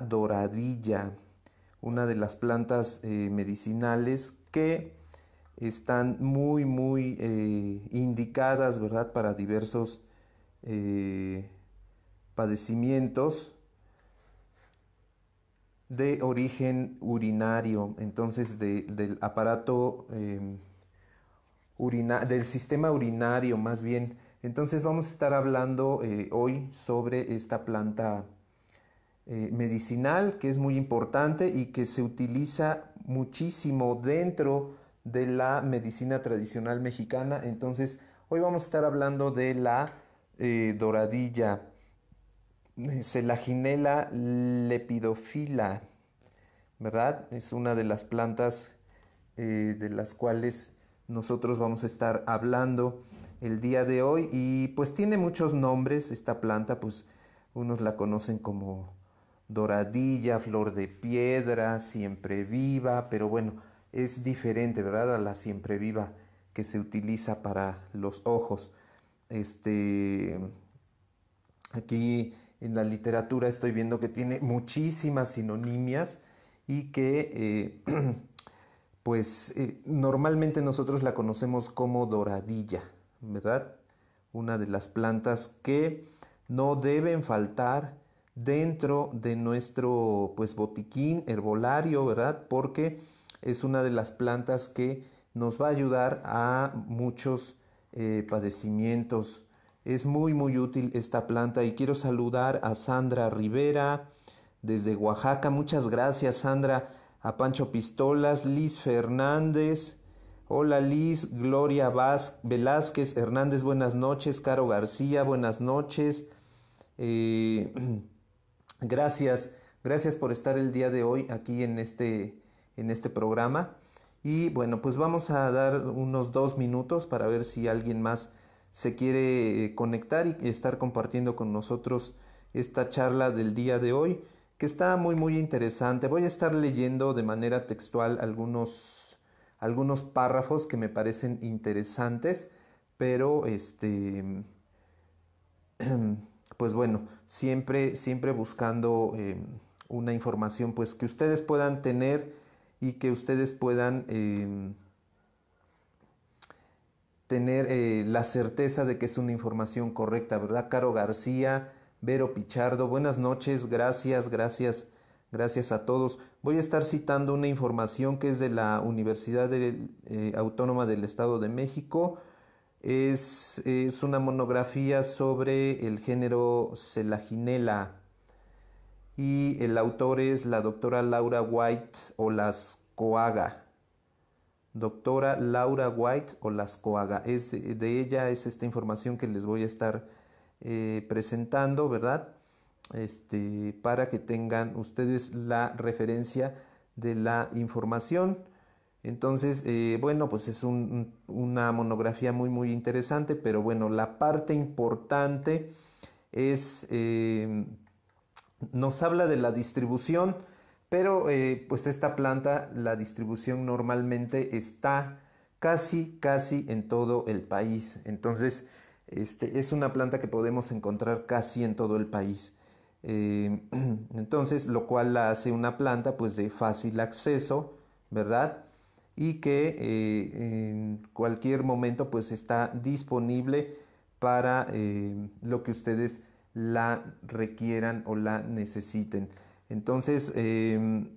doradilla, una de las plantas eh, medicinales que están muy, muy eh, indicadas, ¿verdad?, para diversos eh, padecimientos de origen urinario, entonces del aparato em, urinario, del sistema urinario más bien. Entonces vamos a estar hablando hoy sobre esta planta eh, medicinal que es muy importante y que se utiliza muchísimo dentro de la medicina tradicional mexicana. Entonces, hoy vamos a estar hablando de la eh, doradilla, eh, celaginela lepidofila, ¿verdad? Es una de las plantas de las cuales nosotros vamos a estar hablando el día de hoy y pues tiene muchos nombres esta planta, pues unos la conocen como doradilla, flor de piedra, siempre viva, pero bueno, es diferente, ¿verdad? A la siempre viva que se utiliza para los ojos. Este, aquí en la literatura estoy viendo que tiene muchísimas sinonimias y que, eh, pues, eh, normalmente nosotros la conocemos como doradilla, ¿verdad? Una de las plantas que no deben faltar dentro de nuestro pues botiquín herbolario, ¿verdad? Porque es una de las plantas que nos va a ayudar a muchos eh, padecimientos. Es muy muy útil esta planta y quiero saludar a Sandra Rivera desde Oaxaca. Muchas gracias Sandra, a Pancho Pistolas, Liz Fernández. Hola Liz, Gloria Velázquez Hernández, buenas noches. Caro García, buenas noches. Eh, Gracias, gracias por estar el día de hoy aquí en este, en este programa. Y bueno, pues vamos a dar unos dos minutos para ver si alguien más se quiere eh, conectar y estar compartiendo con nosotros esta charla del día de hoy, que está muy, muy interesante. Voy a estar leyendo de manera textual algunos, algunos párrafos que me parecen interesantes, pero este... pues bueno, siempre, siempre buscando eh, una información pues que ustedes puedan tener y que ustedes puedan em, tener eh, la certeza de que es una información correcta, ¿verdad? Caro García, Vero Pichardo, buenas noches, gracias, gracias, gracias a todos. Voy a estar citando una información que es de la Universidad eh, Autónoma del Estado de México es, es una monografía sobre el género selaginela y el autor es la doctora Laura White Olascoaga. Doctora Laura White Olascoaga. Es de, ella es esta información que les voy a estar eh, presentando, ¿verdad? Este, para que tengan ustedes la referencia de la información. Entonces, eh, bueno, pues es una monografía muy, muy interesante, pero bueno, la parte importante es, eh, nos habla de la distribución, pero eh, pues esta planta, la distribución normalmente está casi, casi en todo el país. Entonces, este, es una planta que podemos encontrar casi en todo el país. entonces, lo cual la hace una planta pues de fácil acceso, ¿verdad? y que eh, en cualquier momento pues está disponible para eh, lo que ustedes la requieran o la necesiten. Entonces, em,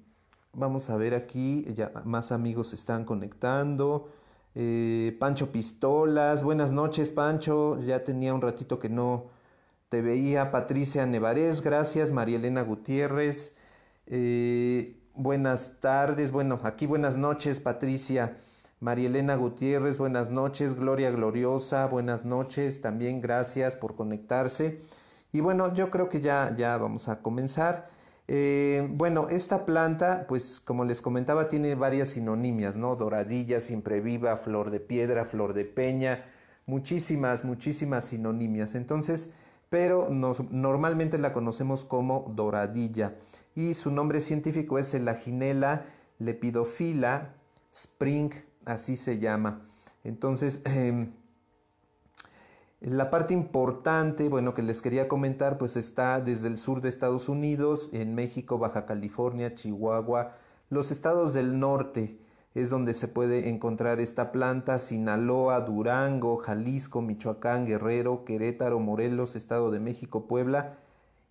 vamos a ver aquí, ya más amigos están conectando. Eh, Pancho Pistolas, buenas noches Pancho, ya tenía un ratito que no te veía. Patricia Nevarez, gracias. María Elena Gutiérrez buenas tardes, bueno, aquí buenas noches, Patricia. María Elena Gutiérrez, buenas noches. Gloria Gloriosa, buenas noches. También gracias por conectarse. Y bueno, yo creo que ya, ya vamos a comenzar. Eh, bueno, esta planta, pues como les comentaba, tiene varias sinonimias, ¿no? Doradilla, siempre viva, flor de piedra, flor de peña, muchísimas, muchísimas sinonimias. Entonces, pero normalmente la conocemos como doradilla y su nombre científico es aginela lepidophila, spring, así se llama. Entonces, em, la parte importante, bueno, que les quería comentar, pues está desde el sur de Estados Unidos, en México, Baja California, Chihuahua, los estados del norte es donde se puede encontrar esta planta, Sinaloa, Durango, Jalisco, Michoacán, Guerrero, Querétaro, Morelos, Estado de México, Puebla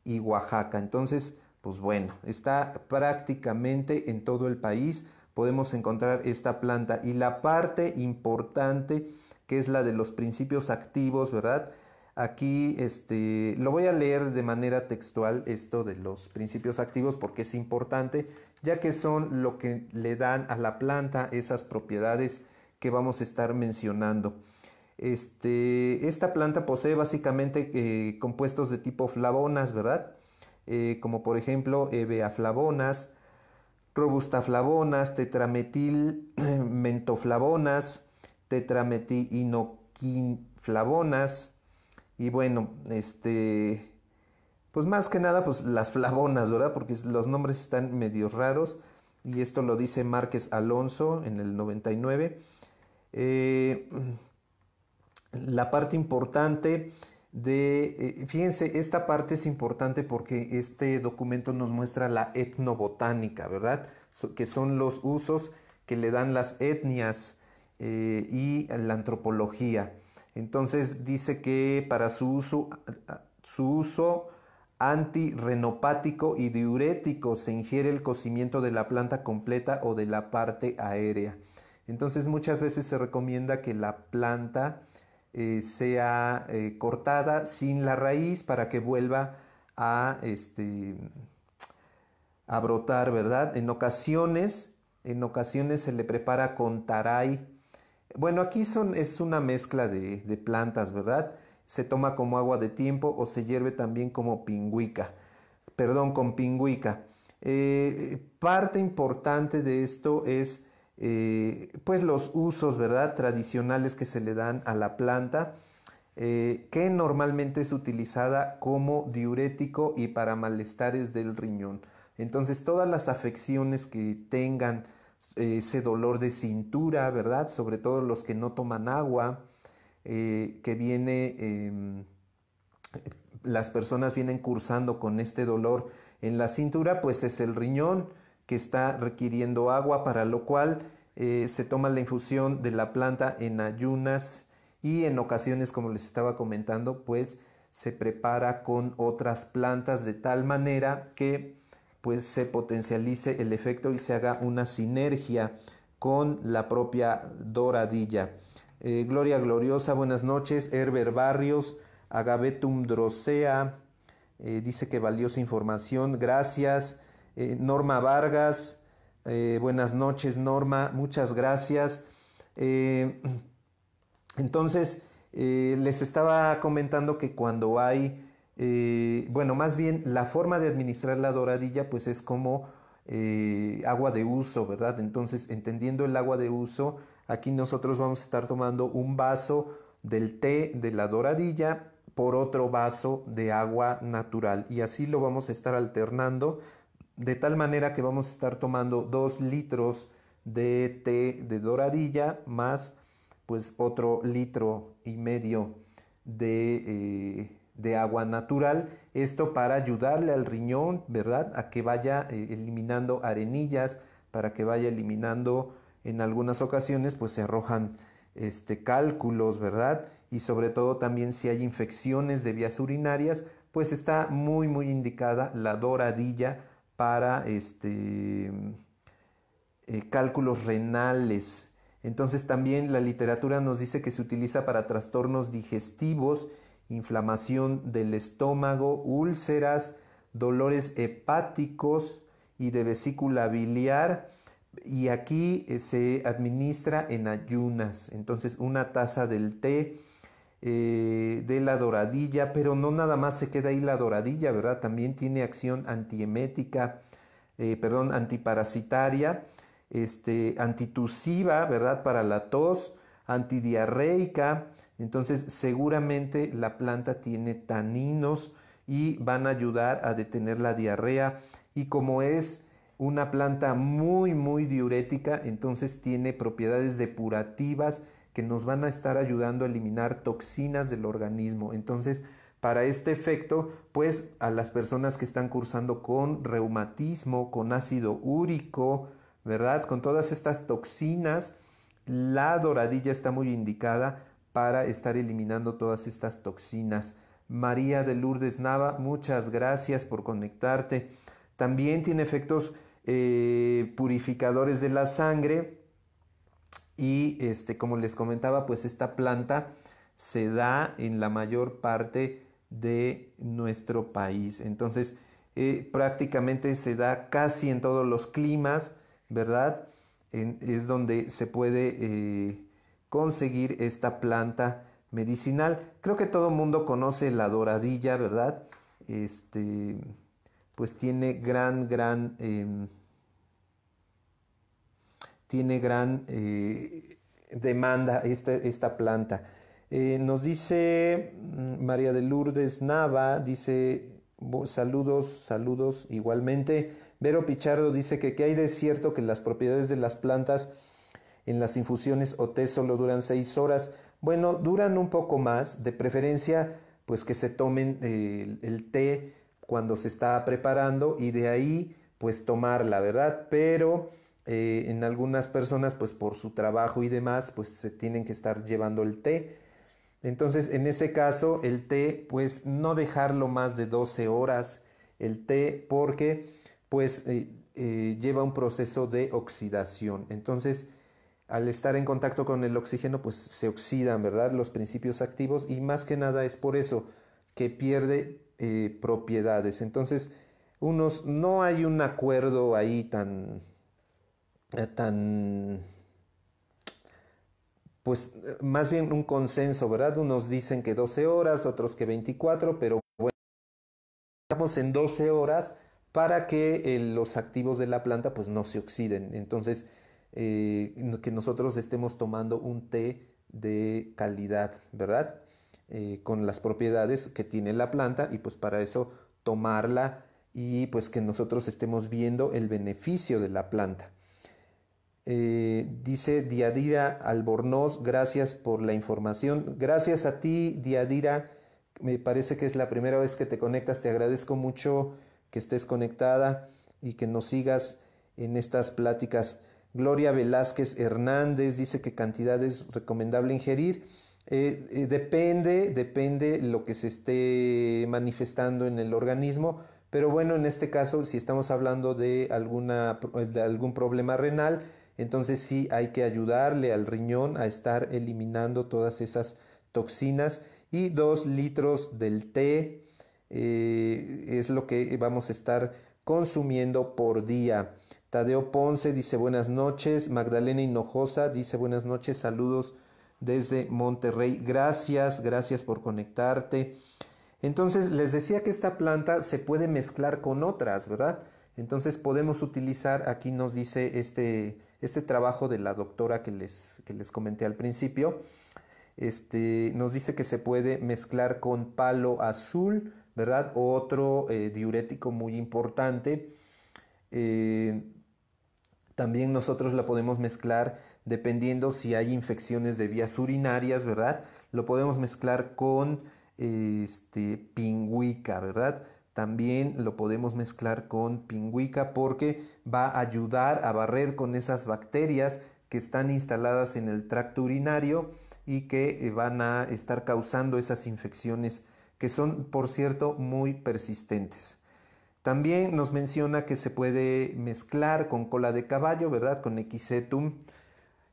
y Oaxaca. Entonces, pues bueno, está prácticamente en todo el país, podemos encontrar esta planta. Y la parte importante, que es la de los principios activos, ¿verdad? Aquí este, lo voy a leer de manera textual esto de los principios activos porque es importante, ya que son lo que le dan a la planta esas propiedades que vamos a estar mencionando. Este, esta planta posee básicamente eh, compuestos de tipo flavonas, ¿verdad? Eh, como por ejemplo EBA-flavonas, eh, robustaflavonas, tetrametil mentoflavonas, y bueno, este pues más que nada pues las flavonas, ¿verdad? Porque los nombres están medio raros y esto lo dice Márquez Alonso en el 99. Eh, la parte importante de, eh, fíjense, esta parte es importante porque este documento nos muestra la etnobotánica, ¿verdad? que son los usos que le dan las etnias eh, y la antropología. Entonces dice que para su uso, su uso antirenopático y diurético se ingiere el cocimiento de la planta completa o de la parte aérea. Entonces muchas veces se recomienda que la planta eh, sea eh, cortada sin la raíz para que vuelva a, este, a brotar, ¿verdad? En ocasiones, en ocasiones se le prepara con taray. Bueno, aquí son, es una mezcla de, plantas, ¿verdad? Se toma como agua de tiempo o se hierve también como pingüica, perdón, con pingüica. Eh, parte importante de esto es eh, pues los usos, ¿verdad? Tradicionales que se le dan a la planta, eh, que normalmente es utilizada como diurético y para malestares del riñón. Entonces, todas las afecciones que tengan eh, ese dolor de cintura, ¿verdad? Sobre todo los que no toman agua, que viene, em, las personas vienen cursando con este dolor en la cintura, pues es el riñón que está requiriendo agua, para lo cual eh, se toma la infusión de la planta en ayunas y en ocasiones, como les estaba comentando, pues se prepara con otras plantas de tal manera que pues se potencialice el efecto y se haga una sinergia con la propia doradilla. Eh, Gloria Gloriosa, buenas noches. Herber Barrios, Agavetum Drosea, eh, dice que valiosa información. Gracias. Eh, Norma Vargas, eh, buenas noches Norma, muchas gracias. Eh, entonces, les estaba comentando que cuando hay, bueno, más bien la forma de administrar la doradilla, pues es como agua de uso, ¿verdad? Entonces, entendiendo el agua de uso, aquí nosotros vamos a estar tomando un vaso del té de la doradilla por otro vaso de agua natural y así lo vamos a estar alternando de tal manera que vamos a estar tomando 2 litros de té de doradilla más pues otro litro y medio de, eh, agua natural. Esto para ayudarle al riñón, ¿verdad? A que vaya eh, eliminando arenillas, para que vaya eliminando en algunas ocasiones pues se arrojan este, cálculos, ¿verdad? Y sobre todo también si hay infecciones de vías urinarias, pues está muy muy indicada la doradilla para este, eh, cálculos renales. Entonces también la literatura nos dice que se utiliza para trastornos digestivos, inflamación del estómago, úlceras, dolores hepáticos y de vesícula biliar. Y aquí eh, se administra en ayunas. Entonces una taza del té eh, de la doradilla, pero no nada más se queda ahí la doradilla, ¿verdad? También tiene acción antiemética, eh, perdón, antiparasitaria, este, antitusiva, ¿verdad? Para la tos, antidiarreica. Entonces, seguramente la planta tiene taninos y van a ayudar a detener la diarrea. Y como es una planta muy, muy diurética, entonces tiene propiedades depurativas que nos van a estar ayudando a eliminar toxinas del organismo. Entonces, para este efecto, pues a las personas que están cursando con reumatismo, con ácido úrico, ¿verdad? Con todas estas toxinas, la doradilla está muy indicada para estar eliminando todas estas toxinas. María de Lourdes Nava, muchas gracias por conectarte. También tiene efectos eh, purificadores de la sangre y este, como les comentaba, pues esta planta se da en la mayor parte de nuestro país. Entonces, eh, prácticamente se da casi en todos los climas, ¿verdad? es donde se puede eh, conseguir esta planta medicinal. Creo que todo el mundo conoce la doradilla, ¿verdad? Este, pues tiene gran, gran... Em, tiene gran eh, demanda este, esta, planta. Eh, nos dice mm, María de Lourdes Nava, dice saludos, saludos igualmente. Vero Pichardo dice que, que hay de cierto que las propiedades de las plantas en las infusiones o té solo duran seis horas. Bueno, duran un poco más, de preferencia pues que se tomen eh, el té cuando se está preparando y de ahí pues tomarla, ¿verdad? Pero eh, en algunas personas, pues por su trabajo y demás, pues se tienen que estar llevando el té. Entonces, en ese caso, el té, pues no dejarlo más de 12 horas, el té, porque pues eh, eh, lleva un proceso de oxidación. Entonces, al estar en contacto con el oxígeno, pues se oxidan, ¿verdad? Los principios activos y más que nada es por eso que pierde propiedades. Entonces, unos, no hay un acuerdo ahí tan eh, tan pues eh, más bien un consenso, ¿verdad? Unos dicen que 12 horas, otros que 24, pero bueno, estamos en 12 horas para que eh, los activos de la planta pues no se oxiden. Entonces, que nosotros estemos tomando un té de calidad, ¿verdad? con las propiedades que tiene la planta y pues para eso tomarla y pues que nosotros estemos viendo el beneficio de la planta. Eh, dice Diadira Albornoz, gracias por la información. Gracias a ti, Diadira. Me parece que es la primera vez que te conectas. Te agradezco mucho que estés conectada y que nos sigas en estas pláticas. Gloria Velázquez Hernández dice que cantidad es recomendable ingerir. Eh, eh, depende, depende lo que se esté manifestando en el organismo, pero bueno, en este caso, si estamos hablando de, alguna, de algún problema renal, entonces sí hay que ayudarle al riñón a estar eliminando todas esas toxinas y dos litros del té eh, es lo que vamos a estar consumiendo por día. Tadeo Ponce dice buenas noches, Magdalena Hinojosa dice buenas noches, saludos desde Monterrey, gracias, gracias por conectarte. Entonces les decía que esta planta se puede mezclar con otras, ¿verdad? Entonces podemos utilizar, aquí nos dice este este trabajo de la doctora que les, comenté al principio este, nos dice que se puede mezclar con palo azul, ¿verdad? Otro eh, diurético muy importante. Eh, también nosotros la podemos mezclar dependiendo si hay infecciones de vías urinarias, ¿verdad? Lo podemos mezclar con este, pingüica, ¿verdad? También lo podemos mezclar con pingüica porque va a ayudar a barrer con esas bacterias que están instaladas en el tracto urinario y que eh, van a estar causando esas infecciones que son, por cierto, muy persistentes. También nos menciona que se puede mezclar con cola de caballo, ¿verdad? Con Equisetum,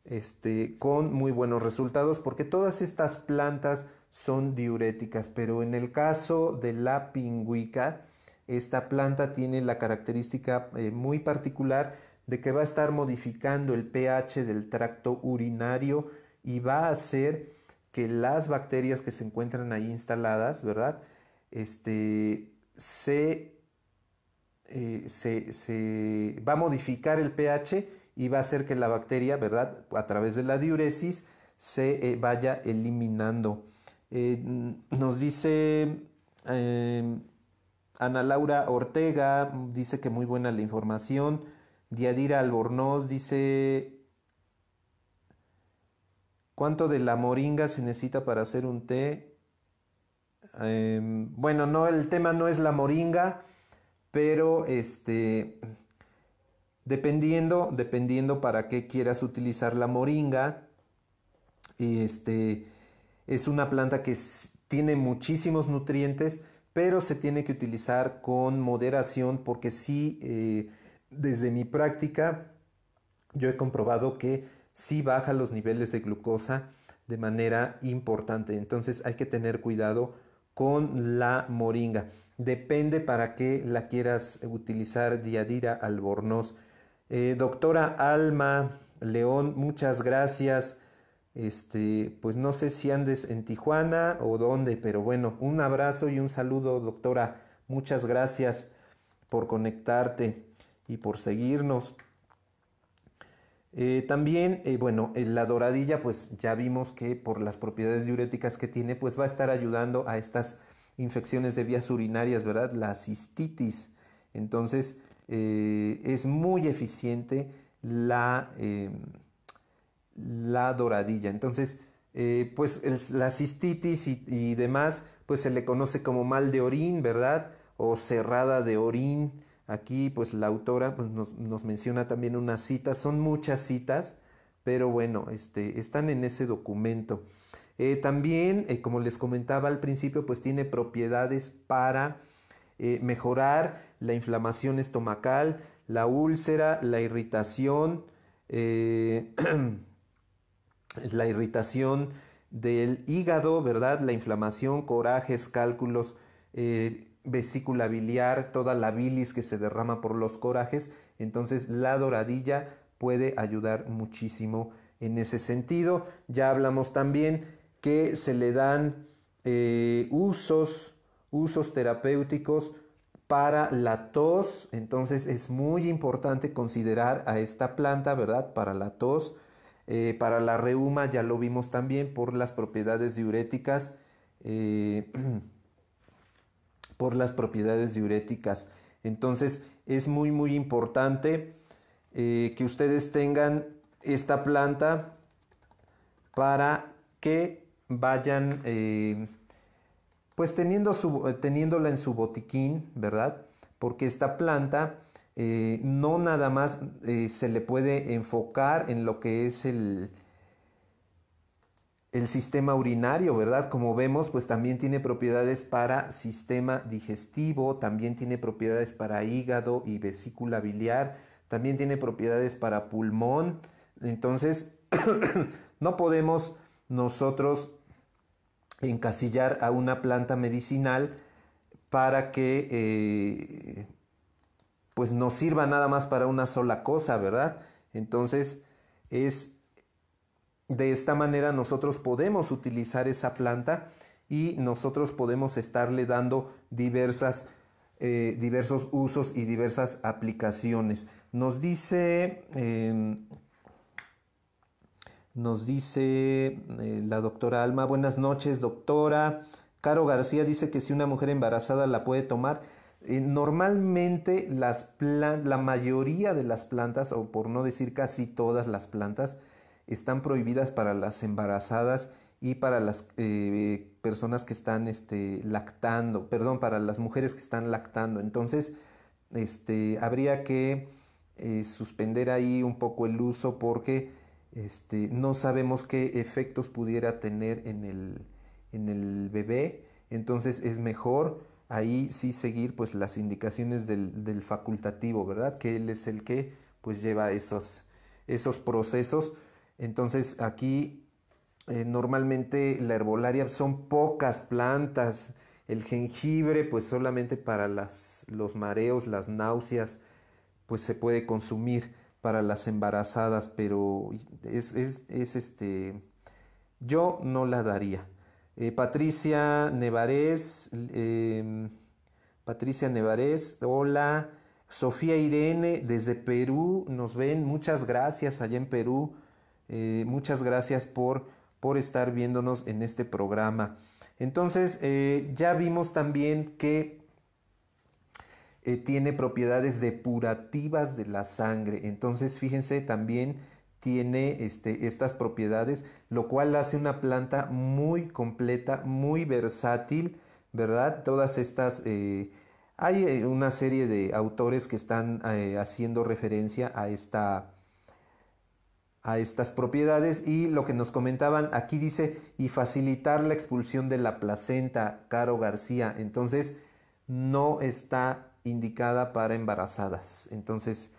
este, con muy buenos resultados, porque todas estas plantas son diuréticas, pero en el caso de la pingüica, esta planta tiene la característica eh, muy particular de que va a estar modificando el pH del tracto urinario y va a hacer que las bacterias que se encuentran ahí instaladas, ¿verdad? Este, eh, se, se, va a modificar el pH y va a hacer que la bacteria, ¿verdad? A través de la diuresis se eh, vaya eliminando. Eh, nos dice em, Ana Laura Ortega, dice que muy buena la información. Diadira Albornoz dice, ¿cuánto de la moringa se necesita para hacer un té? Em, bueno, no, el tema no es la moringa, pero este, dependiendo, dependiendo para qué quieras utilizar la moringa, este, es una planta que tiene muchísimos nutrientes, pero se tiene que utilizar con moderación porque sí, eh, desde mi práctica, yo he comprobado que sí baja los niveles de glucosa de manera importante. Entonces hay que tener cuidado con la moringa. Depende para qué la quieras utilizar Diadira Albornoz. Eh, doctora Alma León, muchas gracias. Este, pues no sé si andes en Tijuana o dónde, pero bueno, un abrazo y un saludo, doctora. Muchas gracias por conectarte y por seguirnos. Eh, también, eh, bueno, la doradilla, pues ya vimos que por las propiedades diuréticas que tiene, pues va a estar ayudando a estas infecciones de vías urinarias, ¿verdad? La cistitis. Entonces, eh, es muy eficiente la em, la doradilla. Entonces, eh, pues la cistitis y, demás, pues se le conoce como mal de orín, ¿verdad? O cerrada de orín. Aquí, pues la autora pues, nos, menciona también unas citas, son muchas citas, pero bueno, este, están en ese documento. Eh, también, eh, como les comentaba al principio, pues tiene propiedades para mejorar la inflamación estomacal, la úlcera, la irritación, la irritación del hígado, ¿verdad? La inflamación, corajes, cálculos, eh, vesícula biliar, toda la bilis que se derrama por los corajes. Entonces la doradilla puede ayudar muchísimo en ese sentido. Ya hablamos también que se le dan eh, usos, usos terapéuticos para la tos. Entonces es muy importante considerar a esta planta, ¿verdad? Para la tos eh, para la reuma ya lo vimos también por las propiedades diuréticas, eh, por las propiedades diuréticas. Entonces es muy muy importante eh, que ustedes tengan esta planta para que vayan pues teniendo su, teniéndola en su botiquín, ¿verdad? Porque esta planta eh, no nada más eh, se le puede enfocar en lo que es el, el sistema urinario, ¿verdad? Como vemos, pues también tiene propiedades para sistema digestivo, también tiene propiedades para hígado y vesícula biliar, también tiene propiedades para pulmón. Entonces, no podemos nosotros encasillar a una planta medicinal para que eh, pues no sirva nada más para una sola cosa, ¿verdad? Entonces es de esta manera nosotros podemos utilizar esa planta y nosotros podemos estarle dando diversas, eh, diversos usos y diversas aplicaciones. Nos dice, em, nos dice eh, la doctora Alma, buenas noches doctora. Caro García dice que si una mujer embarazada la puede tomar, eh, normalmente la mayoría de las plantas, o por no decir casi todas las plantas, están prohibidas para las embarazadas y para las eh, personas que están este, lactando, perdón, para las mujeres que están lactando. Entonces, este, habría que eh, suspender ahí un poco el uso porque este, no sabemos qué efectos pudiera tener en el bebé. Entonces es mejor ahí sí seguir pues las indicaciones del, facultativo, ¿verdad? Que él es el que pues lleva esos, esos procesos. Entonces aquí eh, normalmente la herbolaria son pocas plantas, el jengibre pues solamente para los mareos, las náuseas, pues se puede consumir para las embarazadas, pero es este, yo no la daría. Eh, Patricia Nevarez, em, Patricia Nevarez, hola. Sofía Irene, desde Perú, nos ven. Muchas gracias allá en Perú. Eh, muchas gracias por, por, estar viéndonos en este programa. Entonces, eh, ya vimos también que tiene propiedades depurativas de la sangre. Entonces, fíjense también tiene este, estas propiedades, lo cual hace una planta muy completa, muy versátil, ¿verdad? Todas estas... Eh, hay eh, una serie de autores que están eh, haciendo referencia a, esta, a estas propiedades y lo que nos comentaban aquí dice y facilitar la expulsión de la placenta, Caro García. Entonces, no está indicada para embarazadas. Entonces,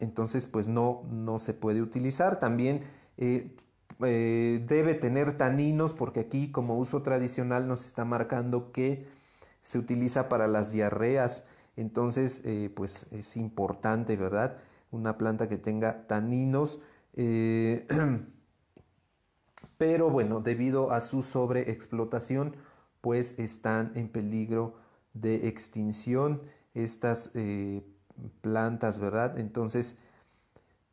entonces pues no, no se puede utilizar. También eh, eh, debe tener taninos porque aquí como uso tradicional nos está marcando que se utiliza para las diarreas, entonces eh, pues es importante, ¿verdad? Una planta que tenga taninos. pero bueno, debido a su sobreexplotación, pues están en peligro de extinción estas plantas, ¿verdad? Entonces,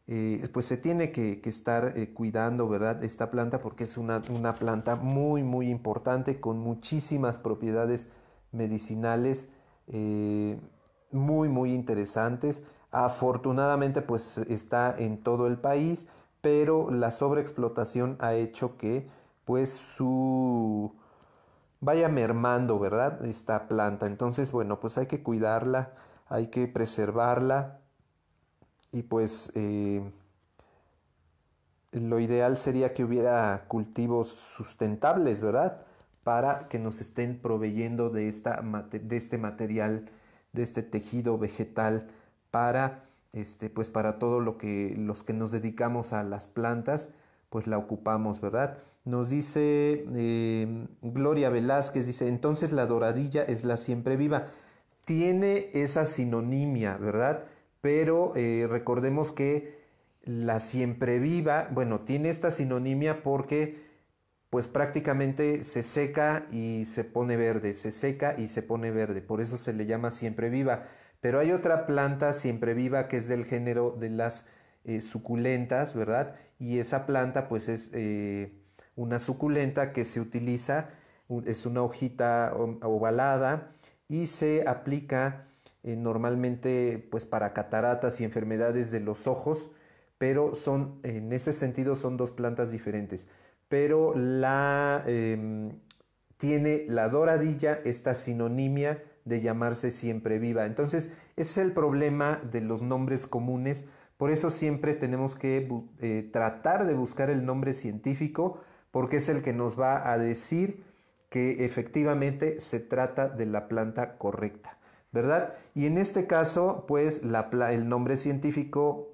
eh, pues se tiene que, estar eh, cuidando, ¿verdad? Esta planta porque es una, planta muy, muy importante con muchísimas propiedades medicinales eh, muy, muy interesantes. Afortunadamente, pues está en todo el país, pero la sobreexplotación ha hecho que, pues, su vaya mermando, ¿verdad? Esta planta. Entonces, bueno, pues hay que cuidarla hay que preservarla y pues eh, lo ideal sería que hubiera cultivos sustentables, ¿verdad? Para que nos estén proveyendo de, esta, de este material, de este tejido vegetal para, este, pues para todo lo que los que nos dedicamos a las plantas, pues la ocupamos, ¿verdad? Nos dice eh, Gloria Velázquez, dice, entonces la doradilla es la siempre viva tiene esa sinonimia, ¿verdad? Pero eh, recordemos que la siempre viva, bueno, tiene esta sinonimia porque pues prácticamente se seca y se pone verde, se seca y se pone verde, por eso se le llama siempre viva. Pero hay otra planta siempre viva que es del género de las eh, suculentas, ¿verdad? Y esa planta pues es eh, una suculenta que se utiliza, es una hojita um, ovalada y se aplica eh, normalmente pues para cataratas y enfermedades de los ojos, pero son en ese sentido son dos plantas diferentes. Pero la em, tiene la doradilla esta sinonimia de llamarse siempre viva. Entonces, ese es el problema de los nombres comunes. Por eso siempre tenemos que eh, tratar de buscar el nombre científico porque es el que nos va a decir que efectivamente se trata de la planta correcta, ¿verdad? Y en este caso, pues el nombre científico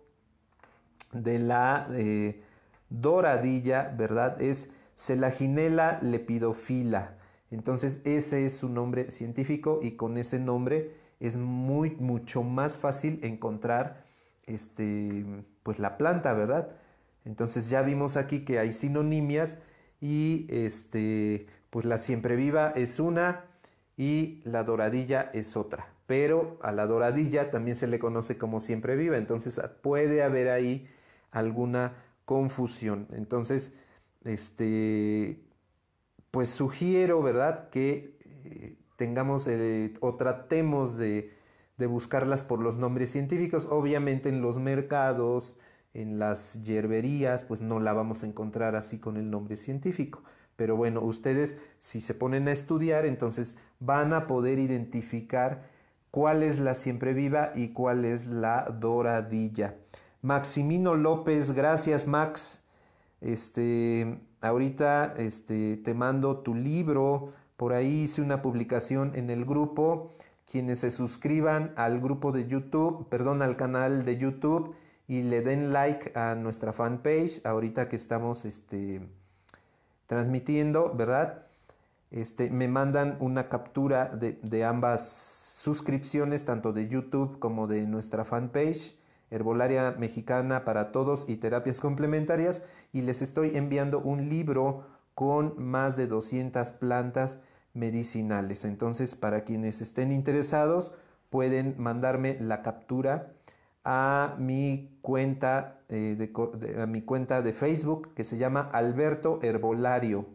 de la eh, doradilla, ¿verdad? Es Celaginella lepidophila. Entonces, ese es su nombre científico y con ese nombre es muy, mucho más fácil encontrar este, pues la planta, ¿verdad? Entonces ya vimos aquí que hay sinonimias y este, pues la viva es una y la doradilla es otra. Pero a la doradilla también se le conoce como viva, entonces ah, puede haber ahí alguna confusión. Entonces, este, pues sugiero, ¿verdad?, que eh, tengamos eh, o tratemos de, de, buscarlas por los nombres científicos. Obviamente en los mercados, en las yerberías, pues no la vamos a encontrar así con el nombre científico. Pero bueno, ustedes si se ponen a estudiar, entonces van a poder identificar cuál es la siempre viva y cuál es la doradilla. Maximino López, gracias Max. Este, ahorita este, te mando tu libro. Por ahí hice una publicación en el grupo. Quienes se suscriban al grupo de YouTube, perdón, al canal de YouTube y le den like a nuestra fanpage. Ahorita que estamos este, transmitiendo, ¿verdad? Este, me mandan una captura de, de ambas suscripciones, tanto de YouTube como de nuestra fanpage. Herbolaria Mexicana para Todos y Terapias Complementarias y les estoy enviando un libro con más de 200 plantas medicinales. Entonces, para quienes estén interesados, pueden mandarme la captura a mi cuenta, eh, de, a mi cuenta de Facebook que se llama Alberto Herbolario.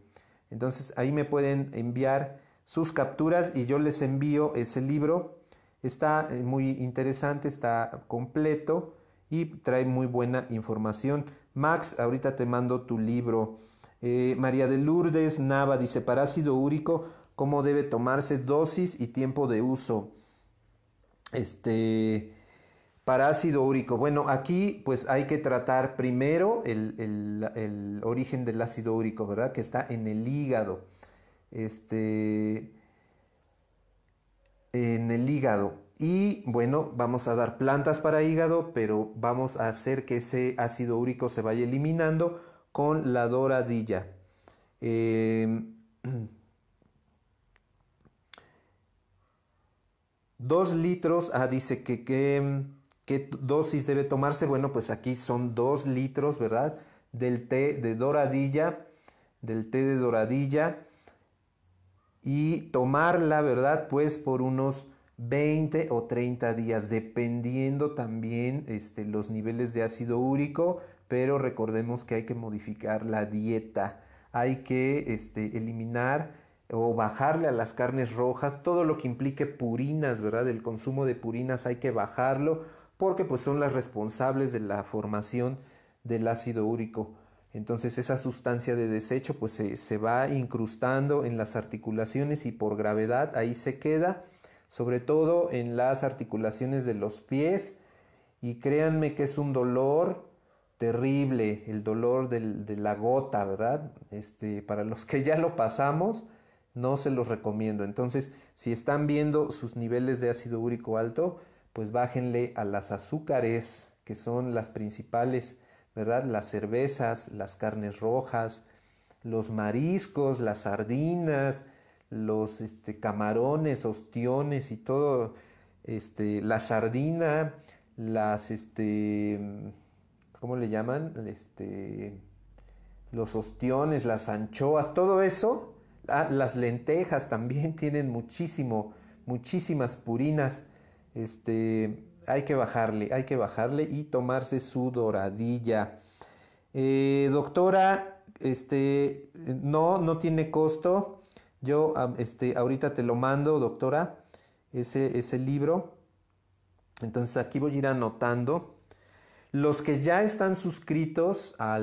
Entonces ahí me pueden enviar sus capturas y yo les envío ese libro. Está eh, muy interesante, está completo y trae muy buena información. Max, ahorita te mando tu libro. Eh, María de Lourdes Nava dice, parásido úrico, ¿cómo debe tomarse dosis y tiempo de uso? Este, para ácido úrico, bueno, aquí pues hay que tratar primero el, origen del ácido úrico, ¿verdad? Que está en el hígado. Este, en el hígado. Y bueno, vamos a dar plantas para hígado, pero vamos a hacer que ese ácido úrico se vaya eliminando con la doradilla. Em, dos litros, ah, dice que ¿Qué dosis debe tomarse? Bueno, pues aquí son 2 litros, ¿verdad? Del té de doradilla, del té de doradilla. Y tomarla, ¿verdad? Pues por unos 20 o 30 días, dependiendo también este, los niveles de ácido úrico, pero recordemos que hay que modificar la dieta, hay que este, eliminar o bajarle a las carnes rojas, todo lo que implique purinas, ¿verdad? El consumo de purinas hay que bajarlo porque pues son las responsables de la formación del ácido úrico. Entonces esa sustancia de desecho pues se, va incrustando en las articulaciones y por gravedad ahí se queda, sobre todo en las articulaciones de los pies y créanme que es un dolor terrible, el dolor de la gota, ¿verdad? Este, para los que ya lo pasamos, no se los recomiendo. Entonces, si están viendo sus niveles de ácido úrico alto, pues bájenle a las azúcares, que son las principales, ¿verdad? Las cervezas, las carnes rojas, los mariscos, las sardinas, los este, camarones, ostiones y todo, este, la sardina, las, este, ¿cómo le llaman? Este, los ostiones, las anchoas, todo eso, ah, las lentejas también tienen muchísimo, muchísimas purinas este, hay que bajarle, hay que bajarle y tomarse su doradilla. Eh, doctora, este, no, no tiene costo. Yo este, ahorita te lo mando, doctora, ese, libro. Entonces aquí voy a ir anotando. Los que ya están suscritos a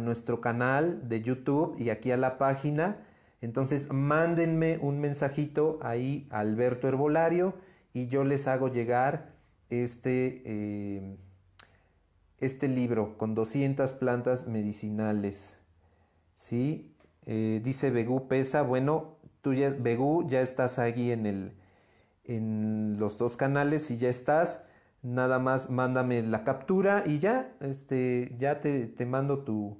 nuestro canal de YouTube y aquí a la página, entonces mándenme un mensajito ahí a Alberto Herbolario y yo les hago llegar este, eh, este libro con 200 plantas medicinales. ¿sí? Eh, dice Begú Pesa, bueno, tú ya, Begú, ya estás aquí en, los dos canales, si ya estás, nada más mándame la captura y ya, este, ya te, mando tu,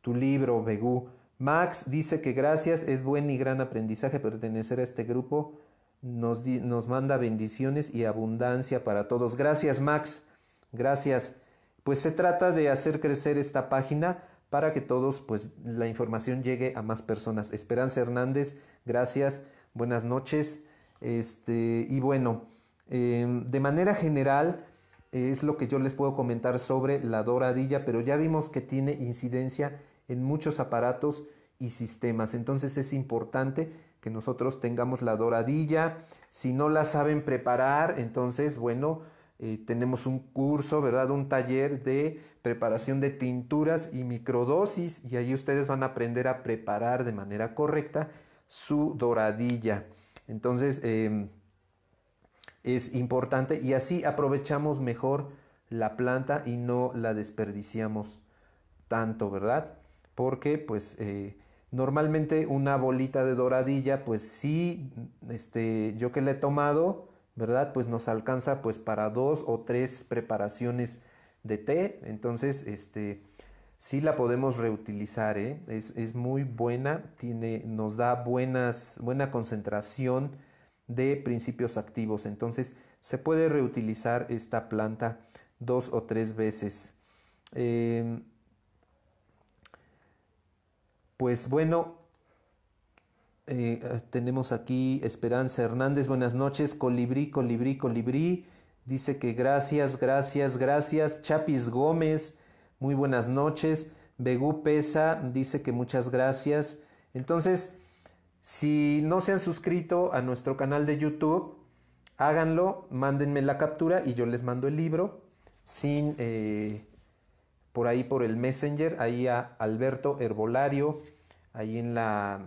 tu libro, Begú. Max dice que gracias, es buen y gran aprendizaje pertenecer a este grupo nos, manda bendiciones y abundancia para todos. Gracias Max, gracias. Pues se trata de hacer crecer esta página para que todos, pues la información llegue a más personas. Esperanza Hernández, gracias, buenas noches. Este, y bueno, em, de manera general eh, es lo que yo les puedo comentar sobre la doradilla, pero ya vimos que tiene incidencia en muchos aparatos y sistemas. Entonces es importante que nosotros tengamos la doradilla. Si no la saben preparar, entonces, bueno, eh, tenemos un curso, ¿verdad? Un taller de preparación de tinturas y microdosis y ahí ustedes van a aprender a preparar de manera correcta su doradilla. Entonces em, es importante y así aprovechamos mejor la planta y no la desperdiciamos tanto, ¿verdad? Porque pues eh, Normalmente una bolita de doradilla, pues sí, este, yo que la he tomado, ¿verdad? Pues nos alcanza pues para dos o tres preparaciones de té. Entonces, este, sí la podemos reutilizar, ¿eh? es, muy buena, tiene, nos da buenas, buena concentración de principios activos. Entonces, se puede reutilizar esta planta dos o tres veces. Em, pues bueno, eh, eh, tenemos aquí Esperanza Hernández, buenas noches, colibrí, colibrí, colibrí. Dice que gracias, gracias, gracias. Chapis Gómez, muy buenas noches. Begú Pesa dice que muchas gracias. Entonces, si no se han suscrito a nuestro canal de YouTube, háganlo, mándenme la captura y yo les mando el libro sin eh, por ahí por el Messenger, ahí a Alberto Herbolario ahí en, la,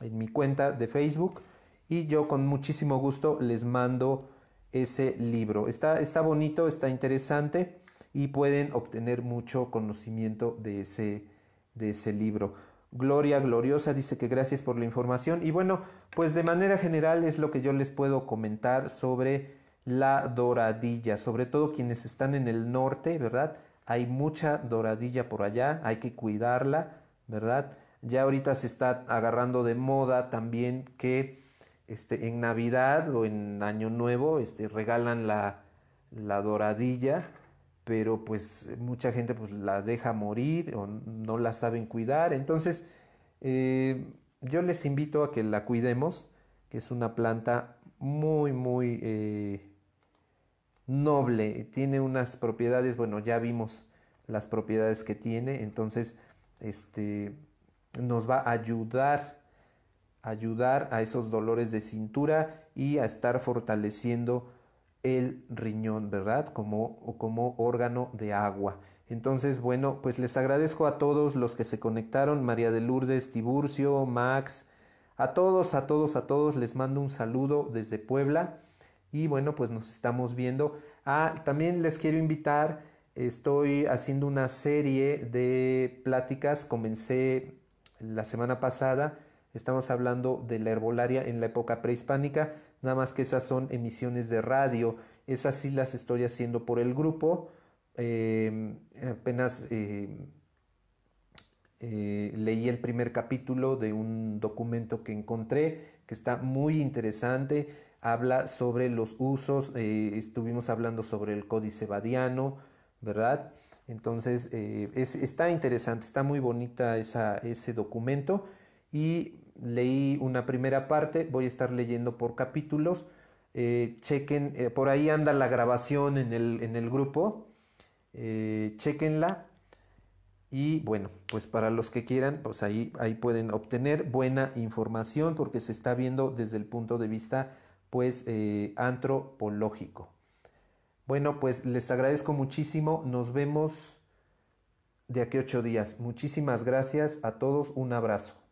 en mi cuenta de Facebook y yo con muchísimo gusto les mando ese libro. Está, está bonito, está interesante y pueden obtener mucho conocimiento de ese, de ese libro. Gloria Gloriosa dice que gracias por la información y bueno, pues de manera general es lo que yo les puedo comentar sobre la doradilla, sobre todo quienes están en el norte, ¿verdad? Hay mucha doradilla por allá, hay que cuidarla, ¿verdad? Ya ahorita se está agarrando de moda también que este, en Navidad o en Año Nuevo este, regalan la, doradilla, pero pues mucha gente pues, la deja morir o no la saben cuidar. Entonces, eh, yo les invito a que la cuidemos, que es una planta muy, muy eh, noble. Tiene unas propiedades, bueno, ya vimos las propiedades que tiene, entonces, este, nos va a ayudar, ayudar a esos dolores de cintura y a estar fortaleciendo el riñón, ¿verdad? Como, como órgano de agua. Entonces, bueno, pues les agradezco a todos los que se conectaron, María de Lourdes, Tiburcio, Max, a todos, a todos, a todos, les mando un saludo desde Puebla y bueno, pues nos estamos viendo. Ah, también les quiero invitar, estoy haciendo una serie de pláticas, comencé la semana pasada estamos hablando de la herbolaria en la época prehispánica, nada más que esas son emisiones de radio, esas sí las estoy haciendo por el grupo, em, apenas em, eh, leí el primer capítulo de un documento que encontré que está muy interesante, habla sobre los usos, eh, estuvimos hablando sobre el códice badiano, ¿verdad? Entonces, eh, está interesante, está muy bonita ese documento y leí una primera parte, voy a estar leyendo por capítulos. Eh, chequen, eh, por ahí anda la grabación en el, grupo, chequenla. Y bueno, pues para los que quieran, pues ahí, ahí pueden obtener buena información porque se está viendo desde el punto de vista pues antropológico. Bueno, pues les agradezco muchísimo. Nos vemos de aquí ocho días. Muchísimas gracias a todos. Un abrazo.